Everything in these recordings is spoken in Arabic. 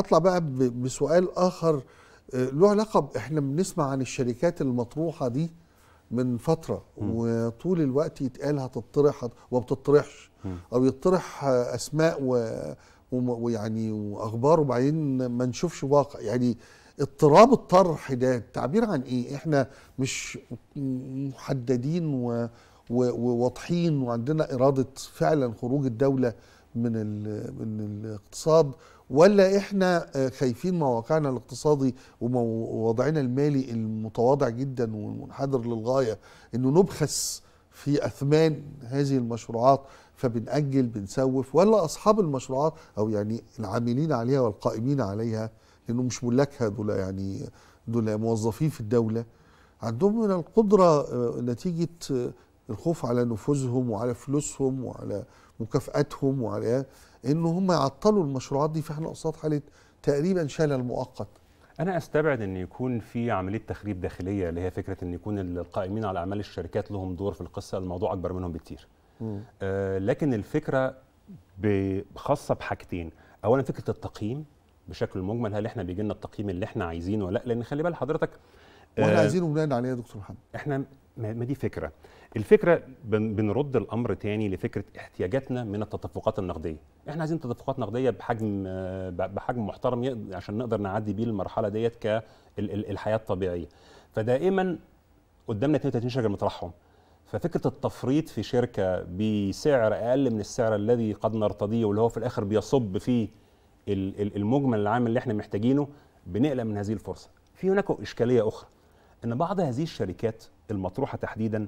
اطلع بقى بسؤال اخر آه، له علاقه احنا بنسمع عن الشركات المطروحه دي من فتره م. وطول الوقت يتقال هتطرح وما بتطرحش او يطرح اسماء ويعني واخبار وبعدين ما نشوفش واقع يعني اضطراب الطرح ده تعبير عن ايه؟ احنا مش محددين وواضحين وعندنا اراده فعلا خروج الدوله من من الاقتصاد ولا احنا خايفين مواقعنا الاقتصادي ووضعنا المالي المتواضع جدا والمنحدر للغايه انه نبخس في اثمان هذه المشروعات فبنأجل بنسوف ولا اصحاب المشروعات او يعني العاملين عليها والقائمين عليها لانه مش ملاكها دول يعني دول موظفين في الدوله عندهم من القدره آه، نتيجه آه، الخوف على نفوذهم وعلى فلوسهم وعلى مكافاتهم وعلى ان هم يعطلوا المشروعات دي فاحنا قصاد حاله تقريبا شلل مؤقت انا استبعد ان يكون في عمليه تخريب داخليه اللي هي فكره ان يكون القائمين على اعمال الشركات لهم دور في القصه الموضوع اكبر منهم بكتير آه لكن الفكره خاصه بحاجتين اولا فكره التقييم بشكل مجمل هل احنا بيجي لنا التقييم اللي احنا عايزينه ولا لا لان خلي بال حضرتك واحنا آه، عايزين بناء عليها يا دكتور محمد احنا ما دي فكره الفكره بنرد الامر تاني لفكره احتياجاتنا من التدفقات النقديه احنا عايزين تدفقات نقديه بحجم بحجم محترم عشان نقدر نعدي بيه المرحله ديت كالحياه الطبيعيه فدائما قدامنا 32 شجر مطرحهم ففكره التفريط في شركه بسعر اقل من السعر الذي قد نرتضيه واللي هو في الاخر بيصب في المجمل العام اللي احنا محتاجينه بنقلق من هذه الفرصه في هناك اشكاليه اخرى ان بعض هذه الشركات المطروحه تحديدا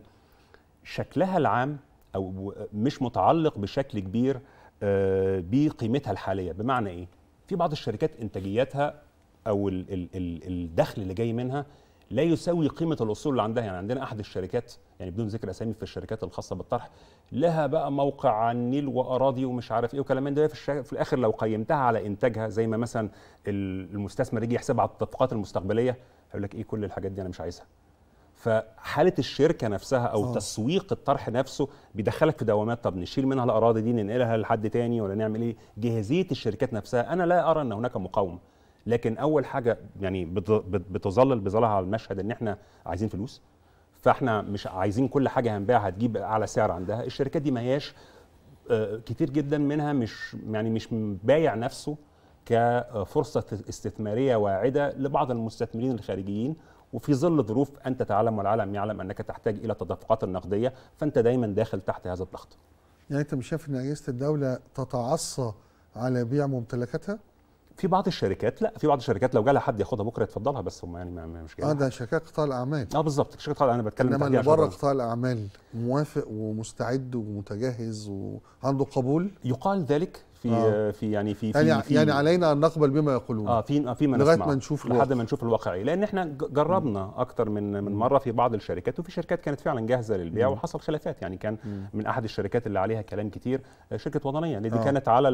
شكلها العام او مش متعلق بشكل كبير آه، بقيمتها الحاليه بمعنى ايه في بعض الشركات انتاجياتها او الدخل اللي جاي منها لا يساوي قيمه الاصول اللي عندها يعني عندنا احد الشركات يعني بدون ذكر اسامي في الشركات الخاصه بالطرح لها بقى موقع عن النيل واراضي ومش عارف ايه وكلام من ده في, في الاخر لو قيمتها على انتاجها زي ما مثلا المستثمر يجي يحسبها على التدفقات المستقبليه هيقول لك ايه كل الحاجات دي انا مش عايزها فحاله الشركه نفسها او أوه. تسويق الطرح نفسه بيدخلك في دوامات طب نشيل منها الاراضي دي ننقلها لحد تاني ولا نعمل ايه جاهزيه الشركات نفسها انا لا ارى ان هناك مقاومه لكن اول حاجه يعني بتظلل بظلها على المشهد ان احنا عايزين فلوس فاحنا مش عايزين كل حاجه هنبيعها تجيب اعلى سعر عندها الشركات دي ما هياش آه، كتير جدا منها مش يعني مش بايع نفسه كفرصه استثماريه واعده لبعض المستثمرين الخارجيين وفي ظل ظروف انت تعلم والعالم يعلم انك تحتاج الى التدفقات النقديه فانت دايما داخل تحت هذا الضغط. يعني انت مش شايف ان اجهزه الدوله تتعصى على بيع ممتلكاتها؟ في بعض الشركات لا في بعض الشركات لو جالها حد ياخدها بكره يتفضلها بس هم يعني مش جايين اه ده شركات قطاع الاعمال اه بالظبط شركات قطاع انا بتكلم انما اللي بره قطاع الاعمال موافق ومستعد ومتجهز وعنده قبول يقال ذلك في آه. في يعني في يعني, في يعني علينا ان نقبل بما يقولون اه في آه، في ما لغايه ما نشوف لحد ما نشوف الواقع إيه. لان احنا جربنا اكثر من من مره في بعض الشركات وفي شركات كانت فعلا جاهزه للبيع مم. وحصل خلافات يعني كان مم. من احد الشركات اللي عليها كلام كتير آه، شركه وطنيه اللي دي آه. كانت على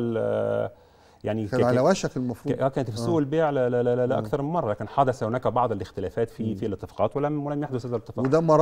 يعني كان على وشك المفروض اه كانت في سوق آه. البيع لا لا لا, لا آه. اكثر من مره لكن حدث هناك بعض الاختلافات في في الاتفاقات ولم ولم يحدث هذا الاتفاق وده